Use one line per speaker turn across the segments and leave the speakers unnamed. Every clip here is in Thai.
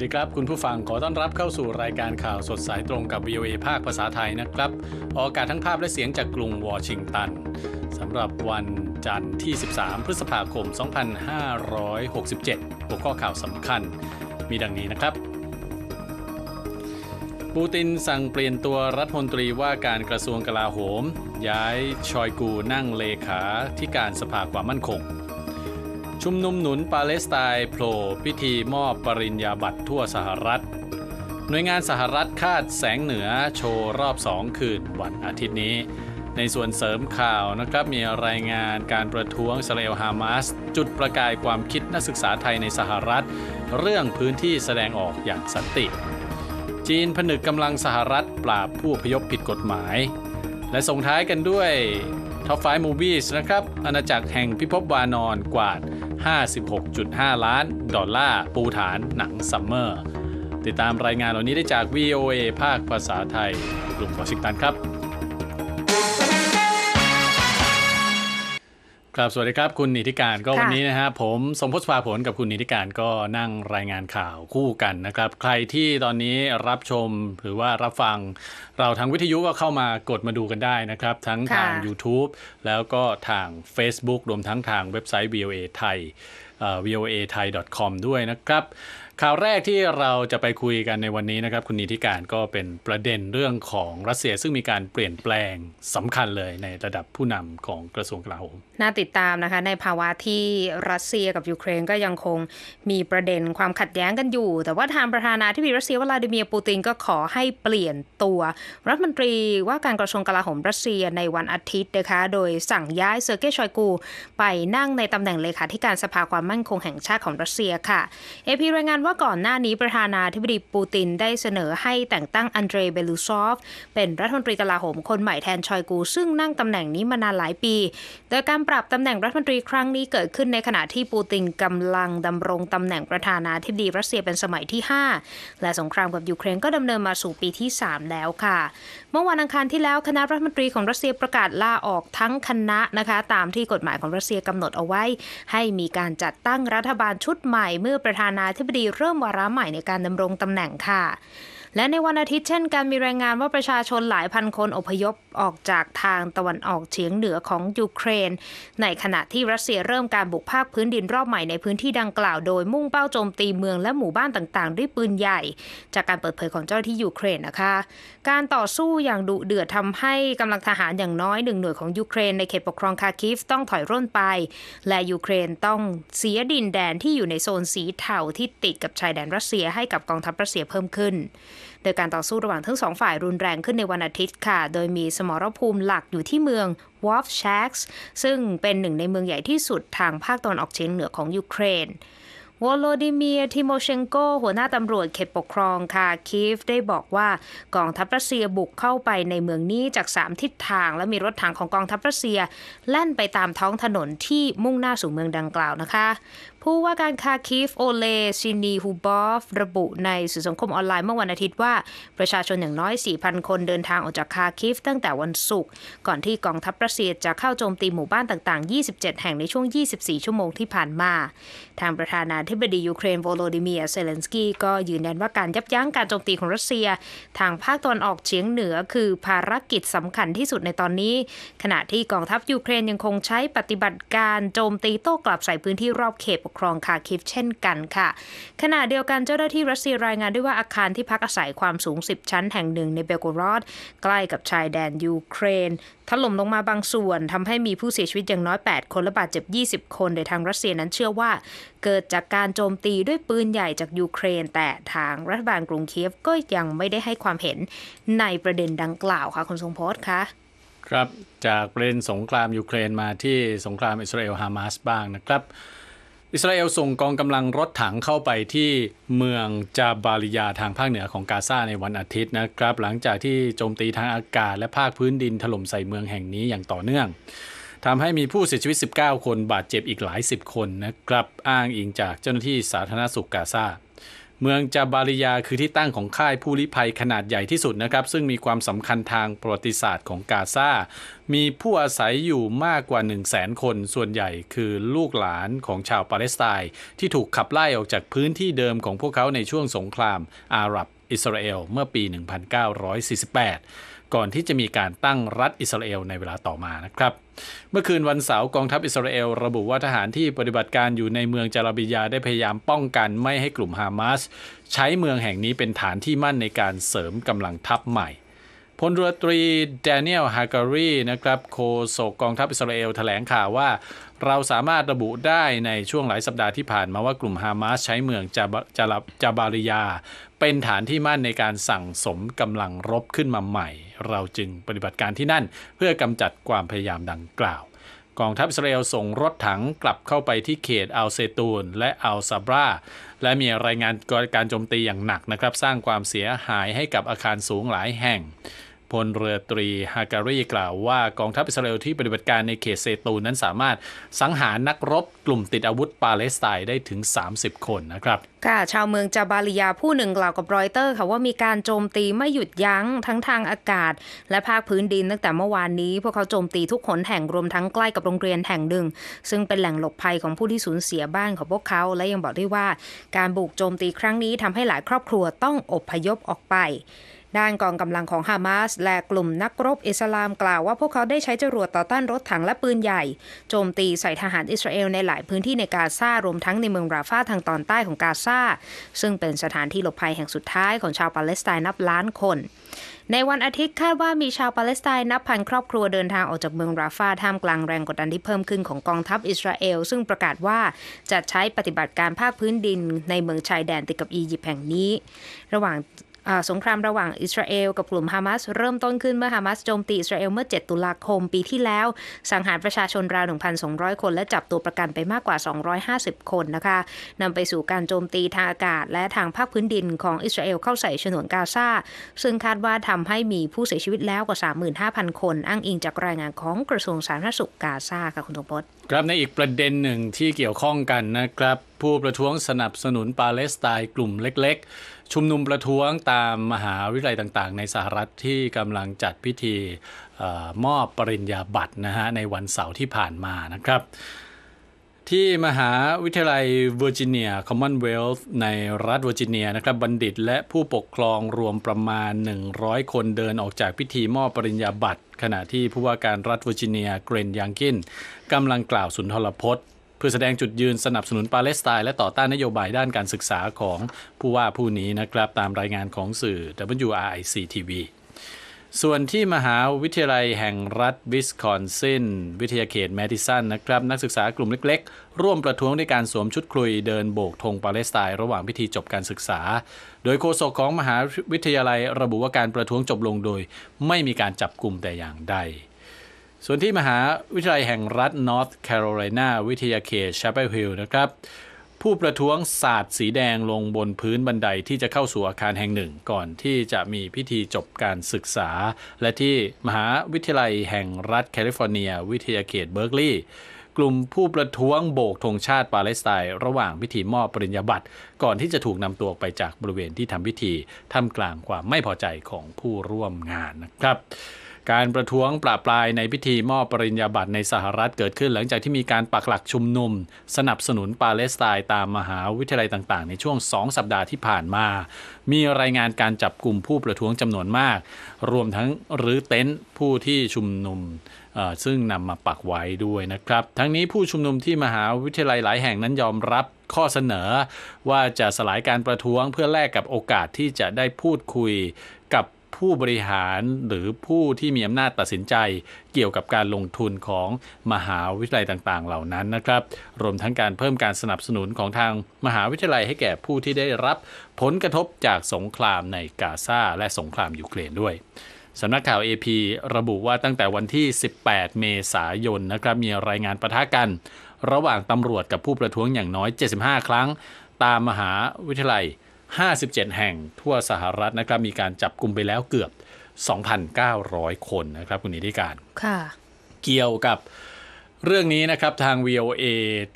วัสดีครับ คุณผู้ฟังขอต้อนรับเข้าสู่รายการข่าวสดสายตรงกับ VOA ภาคภาษาไทยนะครับ ออกอากาศทั้งภาพและเสียงจากกรุงวอชิงตันสำหรับวันจันทร์ที่ 13 พฤษภาคม 2567 หัวข้อข่าวสำคัญ มีดังนี้นะครับ ปูตินสั่งเปลี่ยนตัวรัฐมนตรีว่าการกระทรวงกลาโหม ย้ายชอยกูนั่งเลขาที่การสภาความมั่นคงชุมนุมหนุนปาเลสไตน์โผล่พิธีมอบปริญญาบัตรทั่วสหรัฐ หน่วยงานสหรัฐคาดแสงเหนือโชว์ รอบสองคืน วันอาทิตย์นี้ ในส่วนเสริมข่าวนะครับ มีรายงานการประท้วงสเลลฮามาส จุดประกายความคิดนักศึกษาไทยในสหรัฐ เรื่องพื้นที่แสดงออกอย่างสันติ จีนผนึกกำลังสหรัฐปราบผู้พยพผิดกฎหมาย และส่งท้ายกันด้วยท็อปไฟมูบีสนะครับอาณาจักรแห่งพิภพวานอนกวาด56.5 ล้าน ดอลลาร์ปูฐาน หนัง ซัมเมอร์ ติดตามรายงานเหล่านี้ได้จาก VOA ภาคภาษาไทย กลุ่มวอชิงตันครับครับ สวัสดีครับ คุณ นิติการ ก็วันนี้นะฮะผมสมพศภาผลกับคุณนิติการก็นั่งรายงานข่าวคู่กันนะครับ ใครที่ตอนนี้รับชมหรือว่ารับฟัง เราทางวิทยุก็เข้ามากดมาดูกันได้นะครับ ทั้งทาง YouTube แล้วก็ทาง Facebook รวมทั้งทางเว็บไซต์ voa ไทย voa ไทย com ด้วยนะครับข่าวแรกที่เราจะไปคุยกันในวันนี้นะครับคุณนิติการก็เป็นประเด็นเรื่องของรัสเซียซึ่งมีการเปลี่ยนแปลงสำคัญเลยในระดับผู้นำของกระทรวงกลาโหม
น่าติดตามนะคะในภาวะที่รัสเซียกับยูเครนก็ยังคงมีประเด็นความขัดแย้งกันอยู่ แต่ว่าทางประธานาธิบดีรัสเซียวลาดิเมียร์ปูตินก็ขอให้เปลี่ยนตัว รัฐมนตรีว่าการกระทรวงกลาโหมรัสเซีย ในวันอาทิตย์นะคะโดยสั่งย้ายเซอร์เกย์ชอยกู ไปนั่งในตำแหน่งเลขาธิการสภาความมั่นคงแห่งชาติของรัสเซียค่ะ เอพีรายงานว่าว่าก่อนหน้านี้ประธานาธิบดีปูติน ได้เสนอให้แต่งตั้งอันเดรเบลูซอฟเป็นรัฐมนตรีกลาโหมคนใหม่แทนชอยกู ซึ่งนั่งตำแหน่งนี้มานานหลายปี โดยการปรับตำแหน่งรัฐมนตรีครั้งนี้เกิดขึ้นในขณะที่ปูตินกำลัง ดำรงตำแหน่งประธานาธิบดีรัสเซียเป็นสมัยที่ 5 และสงครามกับยูเครนก็ดำเนินมาสู่ปีที่ 3 แล้วค่ะเมื่อวันอังคารที่แล้วคณะรัฐมนตรีของรัสเซียประกาศลาออกทั้งคณะนะคะตามที่กฎหมายของรัสเซียกำหนดเอาไว้ ให้มีการจัดตั้งรัฐบาลชุดใหม่เมื่อประธานาธิบดีเริ่มวาระใหม่ในการดำรงตำแหน่งค่ะและในวันอาทิตย์เช่นกันมีรายงานว่าประชาชนหลายพันคนอพยพออกจากทางตะวันออกเฉียงเหนือของยูเครน ในขณะที่รัสเซียเริ่มการบุกภาคพื้นดินรอบใหม่ในพื้นที่ดังกล่าวโดยมุ่งเป้าโจมตีเมืองและหมู่บ้านต่าง ๆ ด้วยปืนใหญ่ จากการเปิดเผยของเจ้าที่ยูเครนนะคะ การต่อสู้อย่างดุเดือดทำให้กำลังทหารอย่างน้อยหนึ่งหน่วยของยูเครนในเขตปกครองคาคิฟต้องถอยร่นไป และยูเครนต้องเสียดินแดนที่อยู่ในโซนสีเทาที่ติดกับชายแดนรัสเซียให้กับกองทัพรัสเซียเพิ่มขึ้นโดยการต่อสู้ระหว่างทั้งสองฝ่ายรุนแรงขึ้นในวันอาทิตย์ค่ะ โดยมีสมรภูมิหลักอยู่ที่เมืองวอฟแชกซ์ซึ่งเป็นหนึ่งในเมืองใหญ่ที่สุดทางภาคตะวันออกเฉียงเหนือของยูเครนวโลดิเมียทิโมเชนโกหัวหน้าตำรวจเขตปกครองค่ะคีฟได้บอกว่ากองทัพรัสเซียบุกเข้าไปในเมืองนี้จาก3ทิศทางและมีรถถังของกองทัพรัสเซีย แล่นไปตามท้องถนนที่มุ่งหน้าสู่เมืองดังกล่าวนะคะผู้ว่าการคาคีฟโอเลซินีฮูบอฟระบุในสื่อสังคมออนไลน์ เมื่อวันอาทิตย์ว่า ประชาชนอย่างน้อย 4,000 คนเดินทางออกจากคาคีฟตั้งแต่วันศุกร์ก่อนที่กองทัพรัสเซียจะเข้าโจมตีหมู่บ้านต่างๆ 27 แห่งในช่วง 24 ชั่วโมงที่ผ่านมา ทางประธานาธิบดียูเครนโวโลดิเมียเซเลนสกี้ก็ยืนยันว่าการยับยั้งการโจมตีของรัสเซีย ทางภาคตะวันออกเฉียงเหนือคือภารกิจสำคัญที่สุดในตอนนี้ ขณะที่กองทัพยูเครนยังคงใช้ปฏิบัติการโจมตีโต้กลับใส่พื้นที่รอบเขตกครองคาคิฟเช่นกันค่ะ ขณะเดียวกันเจ้าหน้าที่รัสเซียรายงานด้วยว่าอาคารที่พักอาศัยความสูง 10 ชั้นแห่งหนึ่งในเบลกรอด ใกล้กับชายแดนยูเครน ถล่มลงมาบางส่วนทำให้มีผู้เสียชีวิตอย่างน้อย 8 คนและบาดเจ็บ 20 คนโดยทางรัสเซียนั้นเชื่อว่า เกิดจากการโจมตีด้วยปืนใหญ่จากยูเครน แต่ทางรัฐบาลกรุงเคียฟก็ยังไม่ได้ให้ความเห็นในประเด็นดังกล่าวค่ะ คุณทรงพจน์คะ
ครับจากประเด็นสงครามยูเครนมาที่สงครามอิสราเอลฮามาสบ้างนะครับอิสราเอลส่งกองกำลังรถถังเข้าไปที่เมืองจาบาลิยาทางภาคเหนือของกาซาในวันอาทิตย์นะครับหลังจากที่โจมตีทางอากาศและภาคพื้นดินถล่มใส่เมืองแห่งนี้อย่างต่อเนื่องทำให้มีผู้เสียชีวิต 19 คนบาดเจ็บอีกหลาย 10 คนนะครับอ้างอิงจากเจ้าหน้าที่สาธารณสุขกาซาเมืองจาบาริยาคือที่ตั้งของค่ายผู้ลี้ภัยขนาดใหญ่ที่สุดนะครับ ซึ่งมีความสำคัญทางประวัติศาสตร์ของกาซา มีผู้อาศัยอยู่มากกว่า 1 0 0 0 0แสนคนส่วนใหญ่คือลูกหลานของชาวปาเลสไตน์ ที่ถูกขับไล่ออกจากพื้นที่เดิมของพวกเขาในช่วงสงครามอาหรับอิสราเอลเมื่อปี 1948ก่อนที่จะมีการตั้งรัฐอิสราเอลในเวลาต่อมานะครับ เมื่อคืนวันเสาร์กองทัพอิสราเอลระบุว่าทหารที่ปฏิบัติการอยู่ในเมืองจาราบิยาได้พยายามป้องกันไม่ให้กลุ่มฮามาส ใช้เมืองแห่งนี้เป็นฐานที่มั่นในการเสริมกำลังทัพใหม่พลเรือตรีแดเนียลฮาการีนะครับ โคโสกกองทัพอิสราเอลแถลงข่าวว่า เราสามารถระบุได้ในช่วงหลายสัปดาห์ที่ผ่านมาว่ากลุ่มฮามาสใช้เมืองจาบบจาบาริยา เป็นฐานที่มั่นในการสั่งสมกำลังรบขึ้นมาใหม่ เราจึงปฏิบัติการที่นั่นเพื่อกำจัดความพยายามดังกล่าว กองทัพอิสราเอลส่งรถถังกลับเข้าไปที่เขตอัลเซตูนและอัลซาบราและมีรายงานการโจมตีอย่างหนักนะครับสร้างความเสียหายให้กับอาคารสูงหลายแห่งพลเรือตรีฮาการีกล่าวว่ากองทัพอิสราเอลที่ปฏิบัติการในเขตเซตูนั้นสามารถสังหารนักรบกลุ่มติดอาวุธปาเลสไตน์ได้ถึง 30 คนนะครับ
ค่ะชาวเมืองจาบาลียาผู้หนึ่งกล่าวกับรอยเตอร์ค่ะว่ามีการโจมตีไม่หยุดยั้งทั้งทางอากาศและภาคพื้นดินตั้งแต่เมื่อวานนี้พวกเขาโจมตีทุกขนแห่งรวมทั้งใกล้กับโรงเรียนแห่งหนึ่งซึ่งเป็นแหล่งหลบภัยของผู้ที่สูญเสียบ้านของพวกเขา และยังบอกด้วยว่าการบุกโจมตีครั้งนี้ ทำให้หลายครอบครัวต้องอบพยพออกไปด้านกองกำลังของฮามาส และกลุ่มนักรบอิสลามกล่าวว่าพวกเขาได้ใช้จรวดต่อต้านรถถังและปืนใหญ่โจมตีใส่ทหารอิสราเอลในหลายพื้นที่ในกาซารวมทั้งในเมืองราฟาทางตอนใต้ของกาซาซึ่งเป็นสถานที่หลบภัยแห่งสุดท้ายของชาวปาเลสไตน์นับล้านคน ในวันอาทิตย์คาดว่ามีชาวปาเลสไตน์นับพันครอบครัวเดินทางออกจากเมืองราฟาท่ามกลางแรงกดดันที่เพิ่มขึ้นของกองทัพอิสราเอลซึ่งประกาศว่าจะใช้ปฏิบัติการภาคพื้นดินในเมืองชายแดนติดกับอียิปต์แห่งนี้ระหว่างสงครามระหว่างอิสราเอลกับกลุ่มฮามาสเริ่มต้นขึ้นเมื่อฮามาสโจมตีอิสราเอลเมื่อ 7 ตุลาคมปีที่แล้ว สังหารประชาชนราว 1,200 คน และจับตัวประกันไปมากกว่า 250 คนนะคะนำไปสู่การโจมตีทางอากาศและทางภาคพื้นดินของอิสราเอลเข้าใส่ฉนวนกาซาซึ่งคาดว่าทำให้มีผู้เสียชีวิตแล้วกว่า 35,000 คน อ้างอิงจากรายงานของกระทรวงสาธารณสุขกาซาค่ะคุณธงพจน์
ครับในอีกประเด็นหนึ่งที่เกี่ยวข้องกันนะครับผู้ประท้วงสนับสนุนปาเลสไตน์กลุ่มเล็ก ๆ ชุมนุมประท้วงตามมหาวิทยาลัยต่างๆ ในสหรัฐที่กำลังจัดพิธีออมอบปริญญาบัตรนะฮะในวันเสาร์ที่ผ่านมานะครับที่มหาวิทยาลัยเวอร์จิเนียคอมมอนเวลส์ในรัฐเวอร์จิเนียนะครับบัณฑิตและผู้ปกครองรวมประมาณ 100 คนเดินออกจากพิธีมอบปริญญาบัตรขณะที่ผู้ว่าการรัฐเวอร์จิเนียเกรนยังกินกำลังกล่าวสุนทรพจน์เพื่อแสดงจุดยืนสนับสนุนปาเลสไตน์และต่อต้านนโยบายด้านการศึกษาของผู้ว่าผู้นี้นะครับ ตามรายงานของสื่อ WRIC TV ส่วนที่มหาวิทยาลัยแห่งรัฐวิสคอนซินวิทยาเขตแมดิสันนะครับ นักศึกษากลุ่มเล็กๆ ร่วมประท้วงด้วยการสวมชุดคลุยเดินโบกธงปาเลสไตน์ระหว่างพิธีจบการศึกษา โดยโฆษกของมหาวิทยาลัยระบุว่าการประท้วงจบลงโดย ไม่มีการจับกลุ่มแต่อย่างใดส่วนที่มหาวิทยาลัยแห่งรัฐนอร์ทแคโรไลนาวิทยาเขตชาเปลฮิลนะครับ ผู้ประท้วงสาดสีแดงลงบนพื้นบันไดที่จะเข้าสู่อาคารแห่งหนึ่ง ก่อนที่จะมีพิธีจบการศึกษา และที่มหาวิทยาลัยแห่งรัฐแคลิฟอร์เนียวิทยาเขตเบิร์กลีย์กลุ่มผู้ประท้วงโบกธงชาติปาเลสไตน์ระหว่างพิธีมอบปริญญาบัตรก่อนที่จะถูกนำตัวไปจากบริเวณที่ทำพิธีท่ามกลางความไม่พอใจของผู้ร่วมงานนะครับการประท้วงปราบปลายในพิธีมอบปริญญาบัตรในสหรัฐเกิดขึ้น หลังจากที่มีการปักหลักชุมนุม สนับสนุนปาเลสไตน์ตามมหาวิทยาลัยต่างๆ ในช่วง 2 สัปดาห์ที่ผ่านมา มีรายงานการจับกลุ่มผู้ประท้วงจำนวนมาก รวมทั้งรื้อเต็นท์ผู้ที่ชุมนุมซึ่งนำมาปักไว้ด้วยนะครับ ทั้งนี้ผู้ชุมนุมที่มหาวิทยาลัยหลายแห่งนั้นยอมรับข้อเสนอ ว่าจะสลายการประท้วงเพื่อแลกกับโอกาสที่จะได้พูดคุยกับผู้บริหารหรือผู้ที่มีอำนาจตัดสินใจเกี่ยวกับการลงทุนของมหาวิทยาลัยต่างๆเหล่านั้นนะครับ รวมทั้งการเพิ่มการสนับสนุนของทางมหาวิทยาลัยให้แก่ผู้ที่ได้รับผลกระทบจากสงครามในกาซาและสงครามยูเครนด้วย สำนักข่าว AP ระบุว่าตั้งแต่วันที่ 18 เมษายนนะครับมีรายงานประทะกัน ระหว่างตำรวจกับผู้ประท้วงอย่างน้อย 75 ครั้ง ตามมหาวิทยาลัย57 แห่งทั่วสหรัฐนะครับมีการจับกลุ่มไปแล้วเกือบ 2,900 คนนะครับคุณนิติการค่ะเกี่ยวกับเรื่องนี้นะครับทาง VOA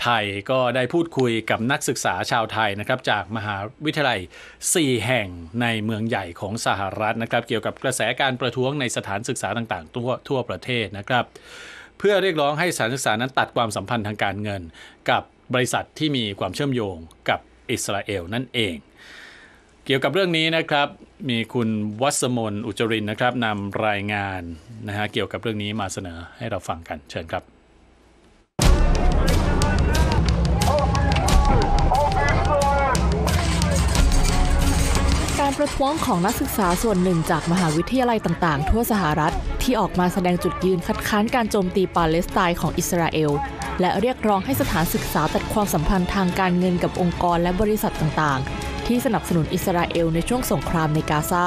ไทยก็ได้พูดคุยกับนักศึกษาชาวไทยนะครับจากมหาวิทยาลัย 4 แห่งในเมืองใหญ่ของสหรัฐนะครับเกี่ยวกับกระแสการประท้วงในสถานศึกษาต่าง ๆ ทั่วทั่วประเทศนะครับ เพื่อเรียกร้องให้สถานศึกษานั้นตัดความสัมพันธ์ทางการเงิน กับบริษัทที่มีความเชื่อมโยงกับอิสราเอล นั่นเองเกี่ยวกับเรื่องนี้นะครับ มีคุณวัสมนอุจรินนะครับนำรายงานนะฮะเกี่ยวกับเรื่องนี้มาเสนอให้เราฟังกัน เชิญครับ
การประท้วงของนักศึกษาส่วนหนึ่งจากมหาวิทยาลัยต่างๆ ทั่วสหรัฐ ที่ออกมาแสดงจุดยืนคัดค้านการโจมตีปาเลสไตน์ของอิสราเอล และเรียกร้องให้สถานศึกษาตัดความสัมพันธ์ทางการเงินกับองค์กรและบริษัทต่าง ๆที่สนับสนุนอิสราเอล ในช่วงสงครามในกาซา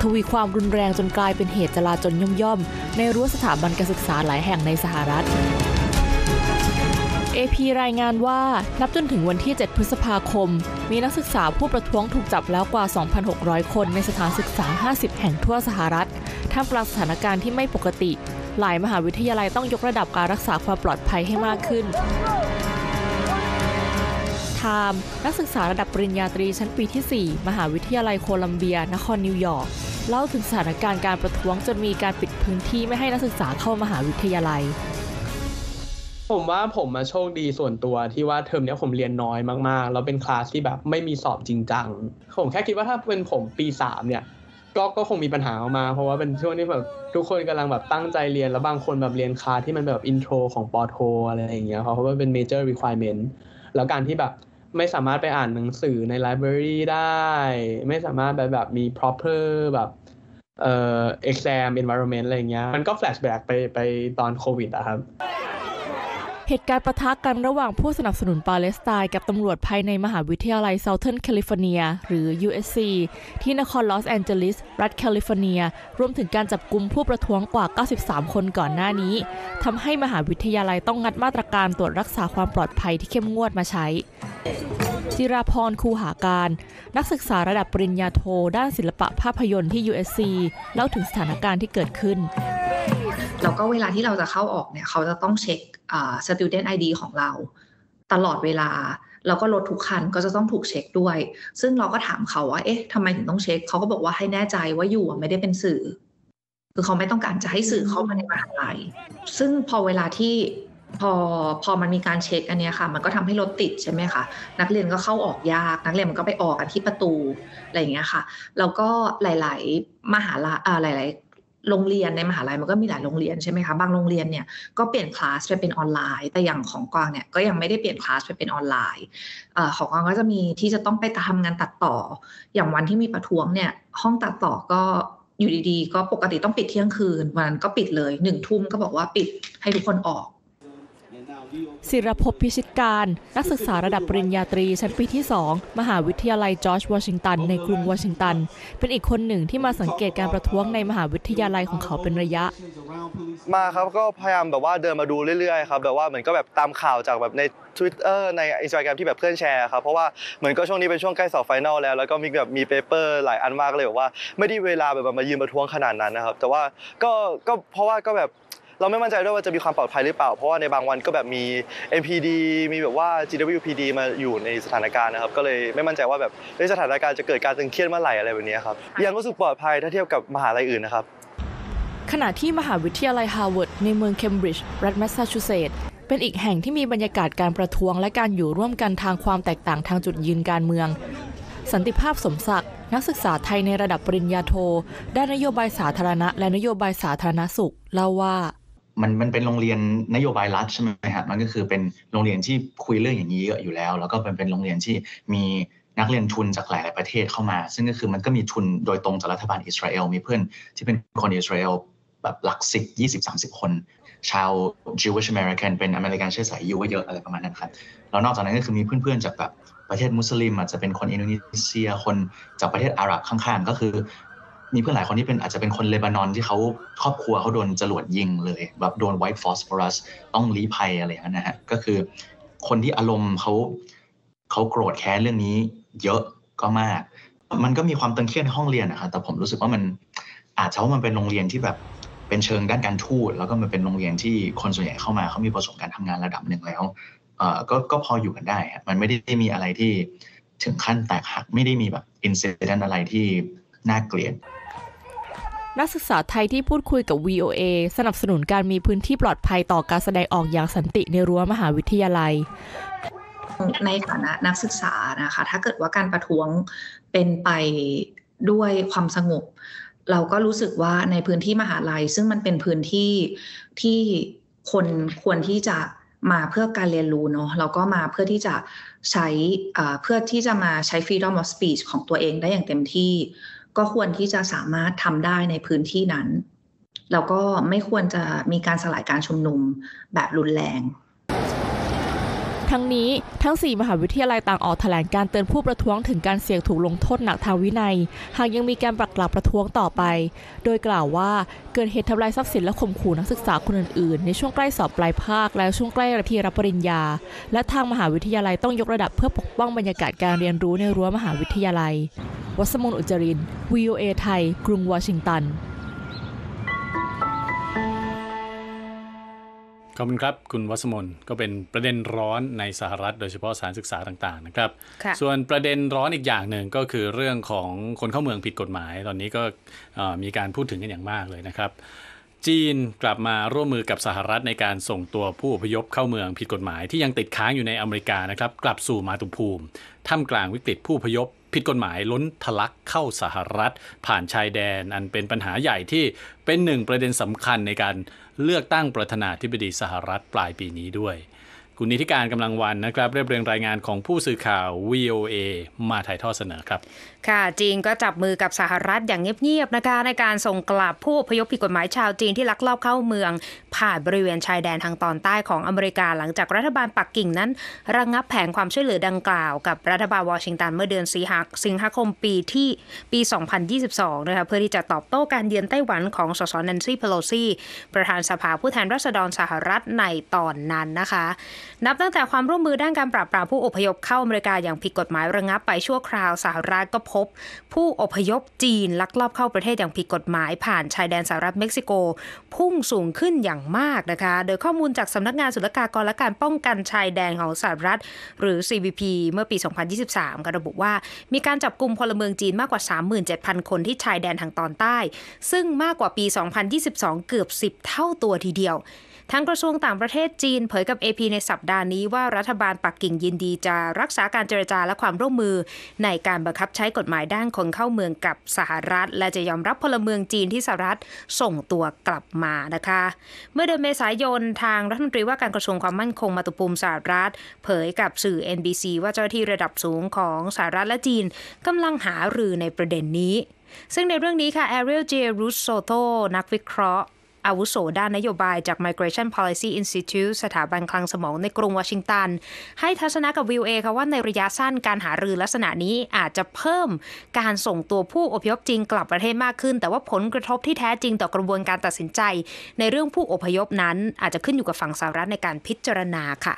ทวีความรุนแรงจนกลายเป็นเหตุจลาจลย่อมๆในรั้วสถาบันการศึกษาหลายแห่งในสหรัฐ AP รายงานว่านับจนถึงวันที่ 7 พฤษภาคม มีนักศึกษาผู้ประท้วงถูกจับแล้วกว่า 2,600 คนในสถานศึกษา 50 แห่งทั่วสหรัฐท่ามกลางสถานการณ์ที่ไม่ปกติ หลายมหาวิทยาลัยต้องยกระดับการรักษาความปลอดภัยให้มากขึ้นไทม์นักศึกษาระดับปริญญาตรีชั้นปีที่ 4 มหาวิทยาลัยโคลัมเบียนครนิวยอร์กเล่าถึงสถานการณ์การประท้วงจนมีการปิดพื้นที่ไม่ให้นักศึกษาเข้ามหาวิทยาลัย
ผมว่าผมมาโชคดีส่วนตัวที่ว่าเทอมนี้ผมเรียนน้อยมากๆ แล้วเป็นคลาสที่แบบไม่มีสอบจริงจังผมแค่คิดว่าถ้าเป็นผมปี3เนี่ยก็ก็คงมีปัญหาออกมาเพราะว่าเป็นช่วงที่แบบทุกคนกำลังแบบตั้งใจเรียน แล้วบางคนแบบเรียนคลาสที่มันแบบอินโทรของปอโทอะไรอย่างเงี้ยเพราะว่าเป็นเมเจอร์รีควอรี่เมนต์แล้วการที่แบบไม่สามารถไปอ่านหนังสือในไลบรารีได้ ไม่สามารถไปแบบมี proper แบบเอ่อ exam environment อะไรเงี้ยมันก็ flashback ไปไปตอนโควิดอะครับ
เหตุการณ์ปะทะกันระหว่างผู้สนับสนุนปาเลสไตน์กับตำรวจภายในมหาวิทยาลัยเซาเทิร์นแคลิฟอร์เนียหรือ USC ที่นครลอสแอนเจลิสรัฐแคลิฟอร์เนียรวมถึงการจับกลุ่มผู้ประท้วงกว่า 93 คนก่อนหน้านี้ทำให้มหาวิทยาลัยต้องงัดมาตรการตรวจรักษาความปลอดภัยที่เข้มงวดมาใช้ จิราพร คูหาการ นักศึกษาระดับปริญญาโทด้านศิลปะภาพยนตร์ที่ USC เล่าถึงสถานการณ์ที่เกิดขึ้น
แล้วก็เวลาที่เราจะเข้าออกเนี่ยเขาจะต้องเช็ค student ID ของเรา ตลอดเวลา แล้วก็รถทุกคันก็จะต้องถูกเช็คด้วย ซึ่งเราก็ถามเขาว่า เอ๊ะทำไมถึงต้องเช็ค เขาก็บอกว่าให้แน่ใจว่าอยู่ไม่ได้เป็นสื่อคือเขาไม่ต้องการจะให้สื่อเข้ามาในมหาลัยซึ่งพอเวลาที่พอพอมันมีการเช็คอันนี้ค่ะ มันก็ทำให้รถติดใช่ไหมคะนักเรียนก็เข้าออกยาก นักเรียนมันก็ไปออกกันที่ประตูอะไรอย่างเงี้ยค่ะแล้วก็หลาย ๆมหาลัยหลายๆโรงเรียนในมหาลัยมันก็มีหลายโรงเรียนใช่ไหมคะบางโรงเรียนเนี่ยก็เปลี่ยนคลาสไปเป็นออนไลน์แต่อย่างของกวางเนี่ยก็ยังไม่ได้เปลี่ยนคลาสไปเป็นออนไลน์ของกวางก็จะมีที่จะต้องไปทำงานตัดต่อ อย่างวันที่มีประท้วงเนี่ยห้องตัดต่อก็อยู่ดีๆ ก็ปกติต้องปิดเที่ยงคืนวันนั้นก็ปิดเลยหนึ่งทุ่มก็บอกว่าปิดให้ทุกคนออกศิรภพ
พิชิตการนักศึกษาระดับปริญญาตรี ชั้นปีที่ 2 มหาวิทยาลัยจอร์จวอชิงตันในกรุงวอชิงตันเป็นอีกคนหนึ่งที่มาสังเกตการประท้วงในมหาวิทยาลัยของเขาเป็นระย
ะ มาครับก็พยายามแบบว่าเดินมาดูเรื่อยๆครับแบบว่าเหมือนก็แบบตามข่าวจากแบบใน Twitter ในอินสตาแกรมที่แบบเพื่อนแชร์ครับเพราะว่าเหมือนก็ช่วงนี้เป็นช่วงใกล้สอบไฟนอลแล้วแล้วก็มีแบบมีเปเปอร์หลายอันมากเลยแบบว่าไม่ได้เวลาแบบมายืนประท้วงขนาดนั้นนะครับ แต่ว่าก็ก็เพราะว่าก็แบบเราไม่มั่นใจด้วยว่าจะมีความปลอดภัยหรือเปล่า เพราะว่าในบางวันก็แบบมี MPD มีแบบว่า GWPD มาอยู่ในสถานการณ์นะครับก็เลยไม่มั่นใจว่าแบบในสถานการณ์จะเกิดการตึงเครียดเมื่อไหร่อะไรแบบนี้ครับยังรู้สึกปลอดภัยถ้าเทียบกับมหาลัยอื่นนะครับ
ขณะที่มหาวิทยาลัยฮาร์วาร์ดในเมืองเคมบริดจ์รัฐแมสซาชูเซตส์เป็นอีกแห่งที่มีบรรยากาศการประท้วงและการอยู่ร่วมกันทางความแตกต่างทางจุดยืนการเมือง สันติภาพสมศักดิ์นักศึกษาไทยในระดับปริญญาโทได้นนโยบายสาธารณะและนโยบายสาธารณสุขเล่าว่า
มันมันเป็นโรงเรียนนโยบายรัฐใช่ไหมฮะมันก็คือเป็นโรงเรียนที่คุยเรื่องอย่างนี้เยอะอยู่แล้วแล้วก็เป็นเป็นโรงเรียนที่มีนักเรียนทุนจากหลายยประเทศเข้ามา ซึ่งก็คือมันก็มีทุนโดยตรงจากรัฐบาลอิสราเอลมีเพื่อนที่เป็นคนอิสราเอลแบบหลักสิบยี่สิบสามสิบคน ชาว Jewish American เป็นอเมริกันเชื้อสายยิวเยอะอะไรประมาณนั้นครับแล้วนอกจากนั้นก็คือมีเพื่อนๆ จากแบบประเทศมุสลิมอาจจะเป็นคนอินโดนีเซียคนจากประเทศอาหรับข้างๆก็คือมีเพื่อนหลายคนที่เป็นอาจจะเป็นคนเลบานอนที่เขาครอบครัวเขาโดนจรวดยิงเลย แบบ โดนไวท์ฟอสฟอรัสต้องรีภัยอะไรอย่างนั้นนะฮะ ก็คือ คนที่อารมณ์เขาเขาโกรธแค้นเรื่องนี้ เยอะก็มาก มันก็มีความตึงเครียดในห้องเรียนนะครับแต่ผมรู้สึกว่ามันอาจจะว่ามันเป็นโรงเรียนที่แบบเป็นเชิงด้านการทูตแล้วก็มันเป็นโรงเรียนที่คนส่วนใหญ่เข้ามาเขามีประสบการณ์ทำงานระดับหนึ่งแล้ว เอ่อก็ก็พออยู่กันได้มันไม่ได้มีอะไรที่ถึงขั้นแตกหักไม่ได้มีแบบอินซิเดนต์อะไรที่น่าเกลียด
นักศึกษาไทยที่พูดคุยกับ VOA สนับสนุนการมีพื้นที่ปลอดภัยต่อการแสดงออกอย่างสันติในรั้วมหาวิทยาลัย
ในฐานะนักศึกษานะคะ ถ้าเกิดว่าการประท้วงเป็นไปด้วยความสงบ เราก็รู้สึกว่าในพื้นที่มหาลัย ซึ่งมันเป็นพื้นที่ที่ คนควรที่จะมาเพื่อการเรียนรู้เนาะแล้วก็มาเพื่อที่จะใช้เพื่อที่จะมาใช้ freedom of speech ของตัวเองได้อย่างเต็มที่ก็ควรที่จะสามารถทำได้ในพื้นที่นั้น แล้วก็ไม่ควรจะมีการสลายการชุมนุมแบบรุนแรง
ทั้งนี้ทั้ง 4 มหาวิทยาลัยต่างออกแถลงการเตือนผู้ประท้วง ถึงการเสี่ยงถูกลงโทษหนักทางวินัย หากยังมีการปักหลักประท้วงต่อไป โดยกล่าวว่าเกิดเหตุทำลายทรัพย์สิน และข่มขู่นักศึกษาคนอื่นๆในช่วงใกล้สอบปลายภาคและช่วงใกล้ระทีรับปริญญา และทางมหาวิทยาลัยต้องยกระดับเพื่อปกป้องบรรยากาศการเรียนรู้ในรั้วมหาวิทยาลัยวัสมนอุจริน VOA ไทย กรุงวอชิงตัน
ขอบคุณครับ คุณวัสมนก็เป็นประเด็นร้อนในสหรัฐ โดยเฉพาะสารศึกษาต่าง ๆนะครับ ส่วนประเด็นร้อนอีกอย่างหนึ่งก็คือเรื่องของคนเข้าเมืองผิดกฎหมาย ตอนนี้ก็มีการพูดถึงกันอย่างมากเลยนะครับ จีนกลับมาร่วมมือกับสหรัฐในการส่งตัวผู้อพยพเข้าเมืองผิดกฎหมาย ที่ยังติดค้างอยู่ในอเมริกานะครับกลับสู่มาตุภูมิท่ามกลางวิกฤตผู้อพยพผิดกฎหมายล้นทะลักเข้าสหรัฐ ผ่านชายแดนอันเป็นปัญหาใหญ่ที่เป็นหนึ่งประเด็นสำคัญในการเลือกตั้งประธานาธิบดีสหรัฐปลายปีนี้ด้วยคุณนิธิการกำลังวันนะครับเรียบเรียงรายงานของผู้สื่อข่าว VOA มาถ่ายทอดเสนอครับค่
ะจีนก็จับมือกับสหรัฐอย่างเงียบๆนะคะในการส่งกลับผู้พยพผิดกฎหมายชาวจีนที่ลักลอบเข้าเมือง ผ่านบริเวณชายแดนทางตอนใต้ของอเมริกา หลังจากรัฐบาลปักกิ่งนั้น ระงงับแผนความช่วยเหลือดังกล่าวกับรัฐบาลวอชิงตันเมื่อเดือนสิงหาคมปีที่ปี 2022นะคะเพื่อที่จะตอบโต้การเยือนไต้หวันของสสแนนซี่เพโลซีประธานสภาผู้แทนราษฎรสหรัฐในตอนนั้นนะคะ นับตั้งแต่ความร่วมมือด้านการปราบปรามผู้อพยพเข้าอเมริกาอย่างผิดกฎหมายระงงับไปชั่วคราวสหรัฐก็พบผู้อพยพจีน ลักลอบเข้าประเทศอย่างผิดกฎหมายผ่านชายแดนสหรัฐเม็กซิโก พุ่งสูงขึ้นอย่างมากนะคะ โดยข้อมูลจากสำนักงานศุลกากรและการป้องกันชายแดนของสหรัฐ หรือ CBP เมื่อปี 2023 ก็ระบุว่ามีการจับกลุ่มพลเมืองจีนมากกว่า 37,000 คนที่ชายแดนทางตอนใต้ ซึ่งมากกว่าปี 2022 เกือบ 10 เท่าตัวทีเดียวทางกระทรวงต่างประเทศจีน เผยกับ AP ในสัปดาห์นี้ว่ารัฐบาลปักกิ่งยินดีจะรักษาการเจรจาและความร่วมมือ ในการบังคับใช้กฎหมายด้านคนเข้าเมืองกับสหรัฐ และจะยอมรับพลเมืองจีนที่สหรัฐ ส่งตัวกลับมานะคะ เมื่อเดือนเมษายนทางรัฐมนตรีว่าการกระทรวงความมั่นคงมาตุภูมิสหรัฐ เผยกับสื่อ NBC ว่าเจ้าหน้าที่ระดับสูงของสหรัฐและจีนกำลังหารือในประเด็นนี้ ซึ่งในเรื่องนี้ค่ะแอเรียลเจรูสโซโตนักวิเคราะห์อาวุโสด้านนโยบายจาก Migration Policy Institute สถาบันคลังสมองในกรุงวอชิงตัน ให้ทัศนะกับวิวเอค่ะว่าในระยะสั้นการหารือลักษณะนี้อาจจะเพิ่มการส่งตัวผู้อพยพจริงกลับประเทศมากขึ้น แต่ว่าผลกระทบที่แท้จริงต่อกระบวนการตัดสินใจ ในเรื่องผู้อพยพนั้น อาจจะขึ้นอยู่กับฝั่งสหรัฐในการพิจารณาค่ะ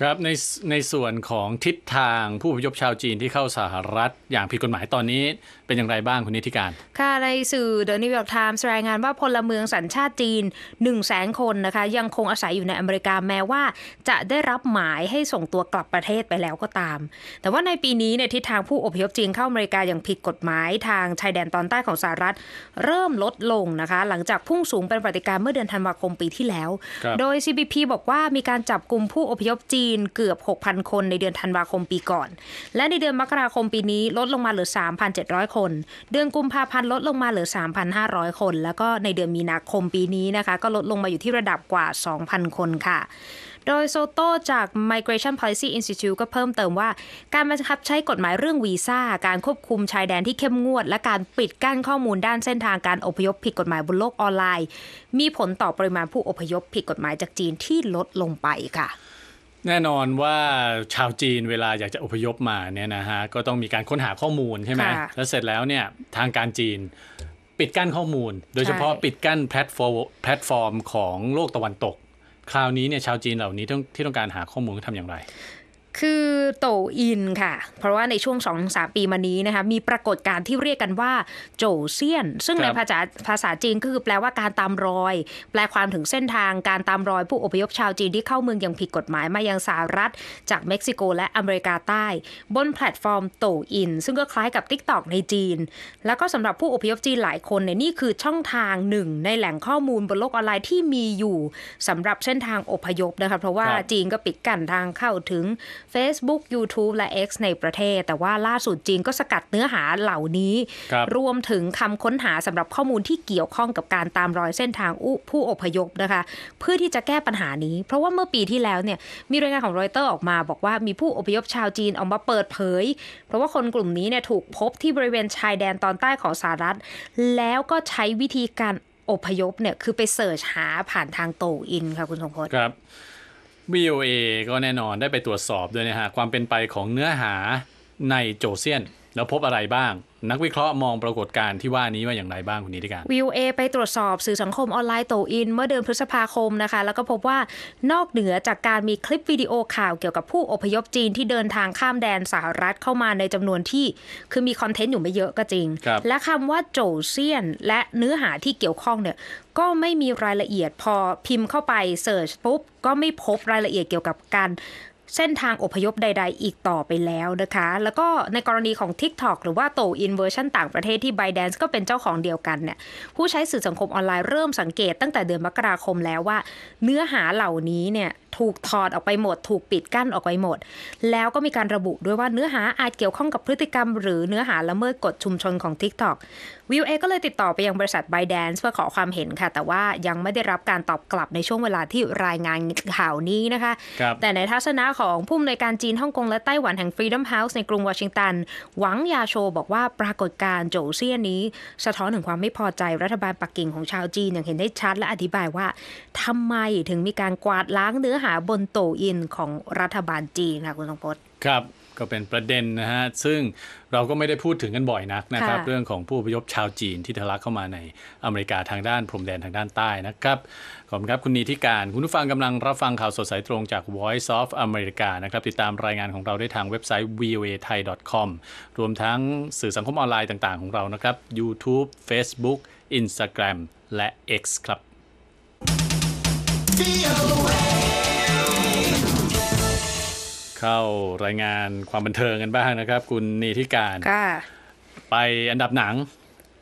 ครับในในส่วนของทิศทางผู้พยพชาวจีนที่เข้าสหรัฐ อย่างผิดกฎหมายตอนนี้เป็นอย่างไรบ้างคุณนิติการ
ค่ะในสื่อเอะนิวยอร์กไทมส์รายงานว่าพลเมืองสัญชาติจีน 1 0 0 0 0แสนคนนะคะยังคงอาศัยอยู่ในอเมริกาแม้ว่าจะได้รับหมายให้ส่งตัวกลับประเทศไปแล้วก็ตาม แต่ว่าในปีนี้เนี่ยทิศทางผู้อพยพจีนเข้าอเมริกาอย่างผิดกฎหมายทางชายแดนตอนใต้ของสหรัฐ เริ่มลดลงนะคะหลังจากพุ่งสูงเป็นปฏิการเมื่อเดือนธันวาคมปีที่แล้ว โดย CBP บอกว่ามีการจับกลุ่มผู้อพยพจีนีนเกือบ 6,000 คนในเดือนธันวาคมปีก่อน และในเดือนมกราคมปีนี้ลดลงมาเหลือ 3,700 คน เดือนกุมภาพันธ์ลดลงมาเหลือ 3,500 คน แล้วก็ในเดือนมีนาคมปีนี้นะคะ ก็ลดลงมาอยู่ที่ระดับกว่า 2,000 คนค่ะ โดยโซโตจาก Migration Policy Institute ก็เพิ่มเติมว่า การบังคับใช้กฎหมายเรื่องวีซ่า การควบคุมชายแดนที่เข้มงวด และการปิดกั้นข้อมูลด้านเส้นทางการอพยพผิดกฎหมายบนโลกออนไลน์ มีผลต่อปริมาณผู้อพยพผิดกฎหมายจากจีนที่ลดลงไปค่ะ
แน่นอนว่าชาวจีนเวลาอยากจะอพยพมาเนี่ยนะฮะก็ต้องมีการค้นหาข้อมูลใช่ไหม แล้วเสร็จแล้วเนี่ยทางการจีนปิดกั้นข้อมูล โดยเฉพาะปิดกั้นแพลตฟอร์มของโลกตะวันตก คราวนี้เนี่ยชาวจีนเหล่านี้ที่ต้องการหาข้อมูลทำอย่างไร
คือ โตอินค่ะ เพราะว่าในช่วงสองสาปีมานี้นะคะมีปรากฏการณ์ที่เรียกกันว่าโจเซียน ซึ่งในภาษาภาษาจีนก็คือแปลว่าการตามรอย แปลความถึงเส้นทางการตามรอยผู้อพยพชาวจีนที่เข้าเมืองอย่างผิดกฎหมายมา ยังสหรัฐ จากเม็กซิโกและอเมริกาใต้ บนแพลตฟอร์มโตอิน ซึ่งก็คล้ายกับ t ิ k t o กในจีน แล้วก็สำหรับผู้อพยพจีนหลายคนเนี่ยนี่คือช่องทางหนึ่ง ในแหล่งข้อมูลบนโลกออนไลน์ที่มีอยู่สำหรับเส้นทางอพยพนะคะเพราะว่าจีนก็ปิดกั้นทางเข้าถึง Facebook YouTube และ X ในประเทศ แต่ว่าล่าสุดจีนก็สกัดเนื้อหาเหล่านี้รรวมถึงคำค้นหาสำหรับข้อมูลที่เกี่ยวข้องกับการตามรอยเส้นทางผู้อพยพนะคะ เพื่อที่จะแก้ปัญหานี้ เพราะว่าเมื่อปีที่แล้วเนี่ยมีรายงานของรอยเตอร์ออกมาบอกว่ามีผู้อพยพชาวจีนออกมาเปิดเผย เพราะว่าคนกลุ่มนี้เนี่ยถูกพบที่บริเวณชายแดนตอนใต้ของสหรัฐแล้วก็ใช้วิธีการอพยพเนี่ยคือไปเสิร์ชหาผ่านทางโตอินค่ะคุณสงพจน์
ครับ VOA ก็แน่นอนได้ไปตรวจสอบด้วยนะฮะ ความเป็นไปของเนื้อหาในโจเซียน แล้วพบอะไรบ้างนักวิเคราะห์มองปรากฏการณ์ที่ว่านี้ว่าอย่างไรบ้างคุณนิติการ
วิวเอไปตรวจสอบสื่อสังคมออนไลน์โตอิน เมื่อเดือนพฤษภาคมนะคะแล้วก็พบว่านอกเหนือจากการมีคลิปวิดีโอข่าวเกี่ยวกับผู้อพยพจีนที่เดินทางข้ามแดนสหรัฐเข้ามาในจำนวนที่คือมีคอนเทนต์อยู่ไม่เยอะก็จริงรและคำว่าโจเซียนและเนื้อหาที่เกี่ยวข้องเนี่ยก็ไม่มีรายละเอียดพอพิมพ์เข้าไปเสิร์ชปุ๊บก็ไม่พบรายละเอียดเกี่ยวกับการเส้นทางอพยพใด ๆ อีกต่อไปแล้วนะคะ แล้วก็ในกรณีของ TikTok หรือว่าโตอินเวอร์ชันต่างประเทศที่ ByteDance ก็เป็นเจ้าของเดียวกันเนี่ย ผู้ใช้สื่อสังคมออนไลน์เริ่มสังเกตตั้งแต่เดือนมกราคมแล้วว่า เนื้อหาเหล่านี้เนี่ยถูกถอดออกไปหมดถูกปิดกั้นออกไปหมด แล้วก็มีการระบุด้วยว่าเนื้อหาอาจเกี่ยวข้องกับพฤติกรรม หรือเนื้อหาละเมิดกฎชุมชนของ TikTok วิวเอก็เลยติดต่อไปยังบริษัท b บ d a n c e เพื่อขอความเห็นค่ะแต่ว่ายังไม่ได้รับการตอบกลับในช่วงเวลาที่รายงานข่าวนี้นะคะ แต่ในทัศนะของผู้อำนวยการจีนฮ่องกงและไต้หวันแห่ง Freedom House ในกรุงวอชิงตันหวังยาโชบอกว่าปรากฏการณ์โจเซียนี้ สะท้อนถึงความไม่พอใจรัฐบาลปักกิ่งของชาวจีนอย่างเห็นได้ชัด และอธิบายว่า ทำไมถึงมีการกวาดล้างเนื้อหาบนโตอินของรัฐบาลจีนค่ะคุณสงพจน์
ครับ ก็เป็นประเด็นนะฮะ ซึ่งเราก็ไม่ได้พูดถึงกันบ่อยนักนะครับ เรื่องของผู้พยพชาวจีนที่ทะลักเข้ามาในอเมริกาทางด้านพรมแดนทางด้านใต้นะครับ ขอบคุณครับคุณนีทิการคุณผู้ฟังกำลังรับฟังข่าวสดสายตรงจาก Voice of America นะครับติดตามรายงานของเราได้ทางเว็บไซต์ voa thai com รวมทั้งสื่อสังคมออนไลน์ต่าง ๆ ของเรานะครับ YouTube Facebook Instagram และ X ครับเข้ารายงานความบันเทิงกันบ้างนะครับ คุณนีทิการ ไปอันดับหนัง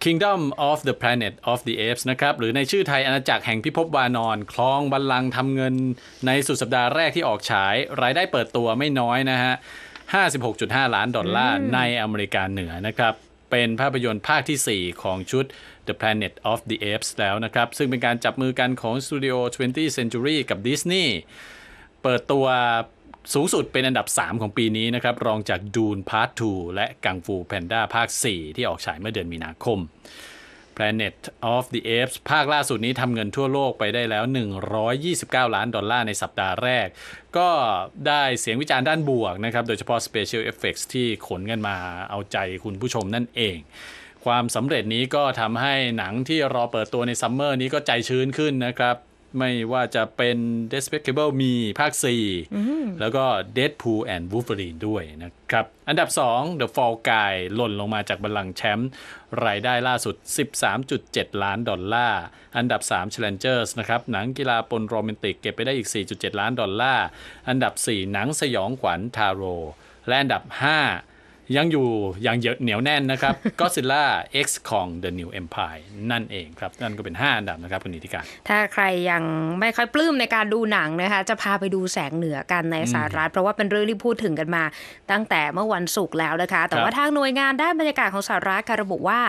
Kingdom of the Planet of the Apes นะครับหรือในชื่อไทยอาณาจักรแห่งพิภพวานอนคลองบัลลังก์ทำเงินในสุดสัปดาห์แรกที่ออกฉาย รายได้เปิดตัวไม่น้อยนะฮะ56.5 ล้านดอลลาร์ในอเมริกาเหนือนะครับ เป็นภาพยนตร์ภาคที่ 4 ของชุด The Planet of the Apes แล้วนะครับซึ่งเป็นการจับมือกันของสตูดิโอ20 Century กับดิสนีย์เปิดตัวสูงสุดเป็นอันดับ 3 ของปีนี้นะครับ รองจากดูนพาร์ท2และกังฟูแพนด้าภาค 4 ที่ออกฉายเมื่อเดือนมีนาคม Planet of the Apes ภาคล่าสุดนี้ทำเงินทั่วโลกไปได้แล้ว 129 ล้านดอลลาร์ในสัปดาห์แรก ก็ได้เสียงวิจารณ์ด้านบวกนะครับ โดยเฉพาะ Special Effects ที่ขนกันมาเอาใจคุณผู้ชมนั่นเอง ความสำเร็จนี้ก็ทำให้หนังที่รอเปิดตัวในซัมเมอร์นี้ก็ใจชื้นขึ้นนะครับไม่ว่าจะเป็น Despicable Me ภาค 4 แล้วก็ Deadpool and Wolverine ด้วยนะครับ อันดับ 2 The Fall Guy หล่นลงมาจากบัลลังก์แชมป์รายได้ล่าสุด 13.7 ล้านดอลลาร์ อันดับ 3 Challengers นะครับ หนังกีฬาปนโรแมนติกเก็บไปได้อีก 4.7 ล้านดอลลาร์ อันดับ 4 หนังสยองขวัญ Taro และอันดับ 5ยังอยู่อย่างเหนียวแน่นนะครับ g o d z ล l l a X ของ The New Empire นั่นเองครับ นั่นก็เป็น 5 อันดับนะครับคุณนิติการ
ถ้าใครยังไม่ค่อยปลื้มในการดูหนังนะคะจะพาไปดูแสงเหนือกันในสหรัฐ เพราะว่าเป็นเรื่องที่พูดถึงกันมา ตั้งแต่เมื่อวันศุกร์แล้วนะคะ แต่ว่าทางหน่วยงานด้านบรรยากาศของสหรัฐระบุว่า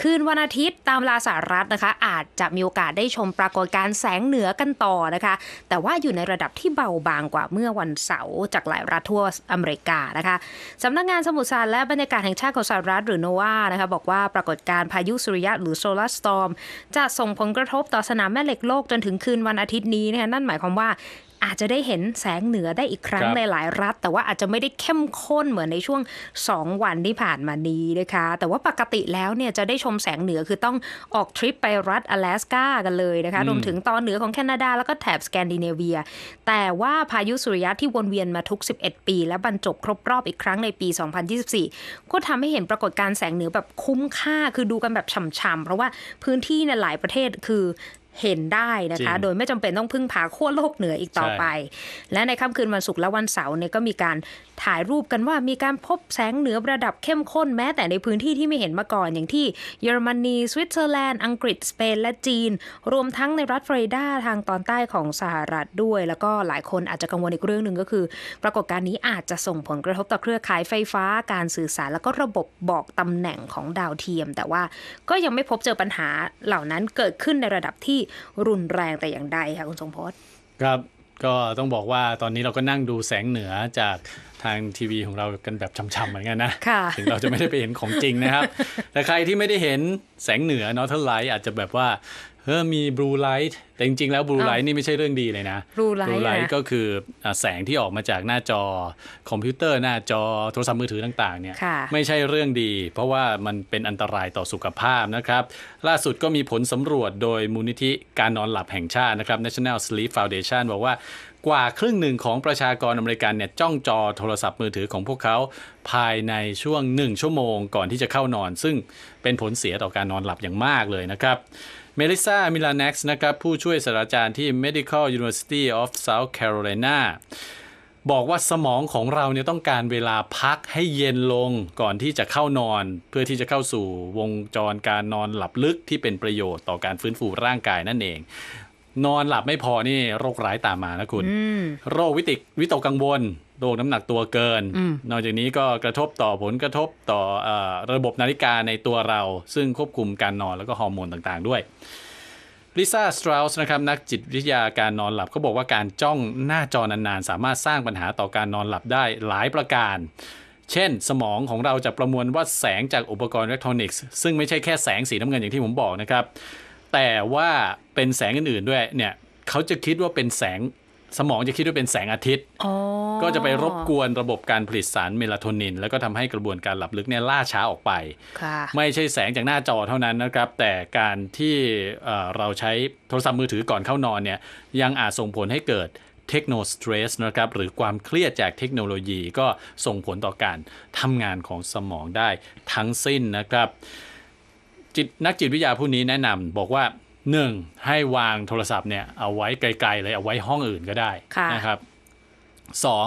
คืนวันอาทิตย์ตามเวลาสหรัฐนะคะอาจจะมีโอกาสได้ชมปรากฏการณ์แสงเหนือกันต่อนะคะแต่ว่าอยู่ในระดับที่เบาบางกว่าเมื่อวันเสาร์จากหลายรัฐทั่วอเมริกานะคะสำนักงานสมุทรสาและบรรยากาศแห่งชาติของสหรัฐหรือโนวา นะคะบอกว่าปรากฏการพายุสุริยะหรือโซลาร์สตอมจะส่งผลกระทบต่อสนามแม่เหล็กโลกจนถึงคืนวันอาทิตย์นี้นะคะนั่นหมายความว่าอาจจะได้เห็นแสงเหนือได้อีกครั้งในหลายรัฐ แต่ว่าอาจจะไม่ได้เข้มข้นเหมือนในช่วง 2 วันที่ผ่านมานี้นะคะแต่ว่าปกติแล้วเนี่ยจะได้ชมแสงเหนือคือต้องออก ทริปไปรัฐอลาสก้ากันเลยนะคะรวมถึงตอนเหนือของแคนาดาแล้วก็แถบสแกนดิเนเวียแต่ว่าพายุสุริยะที่วนเวียนมาทุก 11 ปี และบรรจบครบรอบอีกครั้งในปี 2024ก็ทำให้เห็นปรากฏการแสงเหนือแบบคุ้มค่า คือดูกันแบบฉ่ำๆเพราะว่าพื้นที่ในหลายประเทศคือเห็นได้นะคะ โดยไม่จำเป็นต้องพึ่งพาขั้วโลกเหนืออีกต่อไป และในค่าคืนวันศุกร์และวันเสาร์เนี่ยก็มีการถ่ายรูปกันว่ามีการพบแสงเหนือระดับเข้มข้นแม้แต่ในพื้นที่ที่ไม่เห็นมาก่อน อย่างที่เยอรมนี สวิตเซอร์แลนด์ อังกฤษ สเปน และจีน รวมทั้งในรัฐฟลอริดาทางตอนใต้ของสหรัฐด้วย แล้วก็หลายคนอาจจะกังวลอีกเรื่องหนึ่งก็คือ ปรากฏการณ์นี้อาจจะส่งผลกระทบต่อเครือข่ายไฟฟ้าการสื่อสารแล้วก็ระบบบอกตำแหน่งของดาวเทียม แต่ว่าก็ยังไม่พบเจอปัญหาเหล่านั้นเกิดขึ้นในระดับที่รุนแรงแต่อย่างใดค่ะคุณทรงพจน์
ครับก็ต้องบอกว่าตอนนี้เราก็นั่งดูแสงเหนือจากทางทีวีของเรากันแบบช้ำๆเหมือนกันนะ ถึงเราจะไม่ได้ไปเห็นของจริงนะครับ แต่ใครที่ไม่ได้เห็นแสงเหนือนอร์เทอร์ไลท์อาจจะแบบว่าเออมีบลูไลท์แต่จริงๆแล้วบลูไลท์นี่ไม่ใช่เรื่องดีเลยนะบ
ลู
ไลท์ก็
คือแสงที่ออกมาจากหน้าจอคอมพิวเตอร์ หน้าจอโทรศัพท์มือถือต่างๆเนี่ยไม่ใช่เรื่องดี เพราะว่ามันเป็นอันตรายต่อสุขภาพนะครับล่าสุดก็มีผลสำรวจโดยมูลนิธิการนอนหลับแห่งชาตินะครับ National Sleep Foundation บอกว่ากว่าครึ่งหนึ่งของประชากรอเมริกันเนี่ยจ้องจอโทรศัพท์มือถือของพวกเขาภายในช่วงหนึ่งชั่วโมงก่อนที่จะเข้านอน ซึ่งเป็นผลเสียต่อการนอนหลับอย่างมากเลยนะครับเมลิซามิลานักส์นะครับ ผู้ช่วยศาสตราจารย์ที่ Medical University of South Carolina บอกว่าสมองของเราเนี่ยต้องการเวลาพักให้เย็นลงก่อนที่จะเข้านอน เพื่อที่จะเข้าสู่วงจรการนอนหลับลึกที่เป็นประโยชน์ต่อการฟื้นฟูร่างกายนั่นเอง นอนหลับไม่พอนี่โรคร้ายตามมานะคุณ โรควิตกวิตกกังวลโรคน้ำหนักตัวเกิน นอกจากนี้ก็กระทบต่อผลกระทบต่ออระบบนาฬิกาในตัวเรา ซึ่งควบคุมการนอนแล้วก็ฮอร์โมนต่างๆด้วย ลิซ่าสตราสนะครับนักจิตวิทยาการนอนหลับเขาบอกว่าการจ้องหน้าจอนานๆ สามารถสร้างปัญหาต่อการนอนหลับได้หลายประการ เช่นสมองของเราจะประมวลว่า แสงจากอุปกรณ์อิเล็กทรอนิกส์ซึ่งไม่ใช่แค่แสงสีน้ำเงินอย่างที่ผมบอกนะครับ แต่ว่าเป็นแสงอื่นๆด้วยเนี่ยเขาจะคิดว่าเป็นแสงสมองจะคิดว่าเป็นแสงอาทิตย์ก็จะไปรบกวนระบบการผลิตสารเมลาโทนิน แล้วก็ทำให้กระบวนการหลับลึกเนี่ยล่าช้าออกไปไม่ใช่แสงจากหน้าจอเท่านั้นนะครับ แต่การที่เราใช้โทรศัพท์มือถือก่อนเข้านอนเนี่ยยังอาจส่งผลให้เกิดเทคโนสตรสนะครับหรือความเครียดจากเทคโนโลยีก็ส่งผลต่อการทำงานของสมองได้ทั้งสิ้นนะครับ จิตนักจิตวิทยาผู้นี้แนะนำบอกว่าหนึ่งให้วางโทรศัพท์เนี่ยเอาไว้ไกลๆเลยเอาไว้ห้องอื่นก็ได้นะครับสอง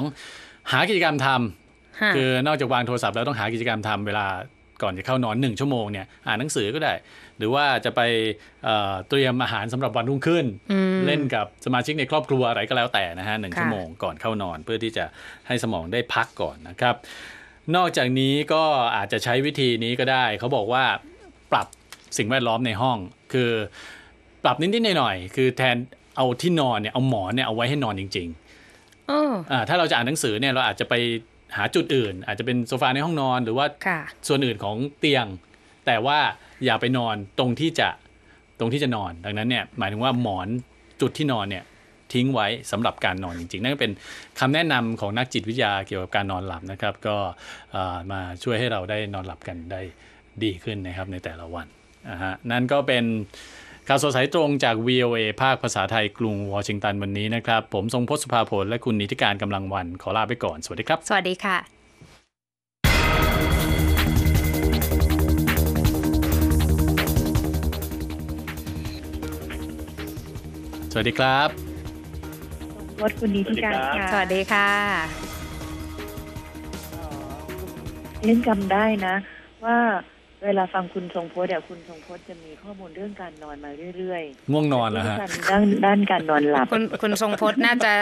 หากิจกรรมทำคือนอกจากวางโทรศัพท์แล้วต้องหากิจกรรมทำเวลาก่อนจะเข้านอนหนึ่งชั่วโมงเนี่ยอ่านหนังสือก็ได้ หรือว่าจะไปเตรียมอาหารสำหรับวันรุ่งขึ้น เล่นกับสมาชิกในครอบครัวอะไรก็แล้วแต่นะฮะหนึ่งชั่วโมงก่อนเข้านอนเพื่อที่จะให้สมองได้พักก่อนนะครับ นอกจากนี้ก็อาจจะใช้วิธีนี้ก็ได้เขาบอกว่าปรับสิ่งแวดล้อมในห้องคือปรับนิดๆหน่อยๆคือแทนเอาที่นอนเนี่ยเอาหมอนเนี่ยเอาไว้ให้นอนจริง
ๆ
อ่าถ้าเราจะอ่านหนังสือเนี่ยเราอาจจะไปหาจุดอื่น อาจจะเป็นโซฟาในห้องนอนหรือว่า ส่วนอื่นของเตียง แต่ว่าอย่าไปนอนตรงที่จะตรงที่จะนอนดังนั้นเนี่ยหมายถึงว่าหมอนจุดที่นอนเนี่ยทิ้งไว้สำหรับการนอนจริงๆนั่นเป็นคำแนะนำของนักจิตวิทยาเกี่ยวกับการนอนหลับนะครับ ก็มาช่วยให้เราได้นอนหลับกันได้ดีขึ้นนะครับในแต่ละวันนะะฮนั่นก็เป็นข่าวสดสายตรงจาก VOA ภาคภาษาไทยกรุง วอชิงตันวันนี้นะครับผมทรงพศสภาผลและคุณนิติการกำลังวัน ขอลาไปก่อน สวัสดีครับ สวัสดีค่ะ สวัสดีครับ
วดคุณดีที่การค่ะสวัสดีค่ะ เล่นจำได้นะว่าเวลาฟังคุณทรงพจน์เนี่ยคุณทรงพจน์จะมีข้อมูลเรื่องการนอนมาเรื่อย
ๆ ง่วงนอนเหรอฮะ ด้านด
้านการนอนหลับ คุณคุณทรงพจน์น่าจะ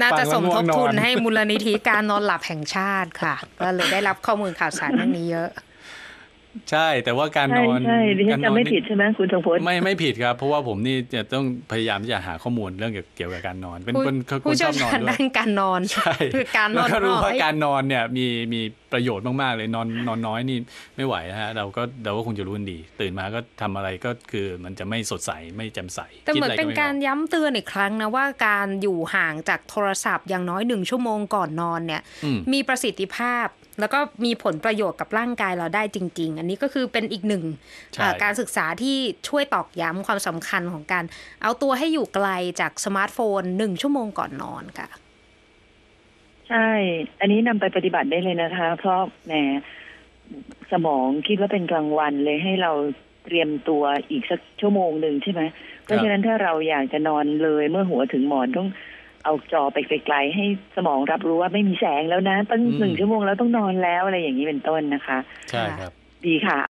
น่าจะสมทบทุนให้มูลนิธิการนอนหลับแห่งชาติค่ะ ก็เลยได้รับข้อมูลข่าวสารเรื่องนี้เยอะ
ใช่แต่ว่าการนอนการนอนไม่ผิดใ
ช่ไหมคุณทงพลไม่ไม่
ผิดครับ เพราะว่าผมนี่จะต้องพยายามที่จะหาข้อมูลเรื่องเกี่ยวกับการนอน เป็นคนคนชอบนอนด้วย้นการ
นอนใช่คือการนอนก็รู้ว่า
การนอนเนี่ยมีมีประโยชน์มากๆเลยนอนนอนน้อยนี่ไม่ไหวฮะเราก็เราก็คงจะรู้ดี ตื่นมาก็ทำอะไรก็คือมันจะไม่สดใสไม่แจ่มใสแต่เหมือนเป็นการ
ย้ำเตือนอีกครั้งนะว่าการอยู่ห่างจากโทรศัพท์ อย่างน้อยหนึ่งชั่วโมงก่อนนอนเนี่ยมีประสิทธิภาพแล้วก็มีผลประโยชน์กับร่างกายเราได้จริง ๆ อันนี้ก็คือเป็นอีกหนึ่ง การศึกษาที่ช่วยตอกย้ำความสำคัญของการเอาตัวให้อยู่ไกลจากสมาร์ทโฟนหนึ่งชั่วโมงก่อนนอนค่ะ
ใช่ อันนี้
นำไปปฏิบัติได้เลยนะคะ เพราะแหมสมองคิดว่าเป็นกลางวันเลยให้เราเตรียมตัวอีกสักชั่วโมงหนึ่งใช่ไหม เพราะฉะนั้นถ้าเราอยากจะนอนเลยเมื่อหัวถึงหมอนต้องเอาจอไปไกลๆให้สมองรับรู้ว่าไม่มีแสงแล้วนะ ตั้งหนึ่งชั่วโมงแล้วต้องนอนแล้ว อะไรอย่างนี้เป็นต้นนะคะ ใช่ครับ ดีค่ะ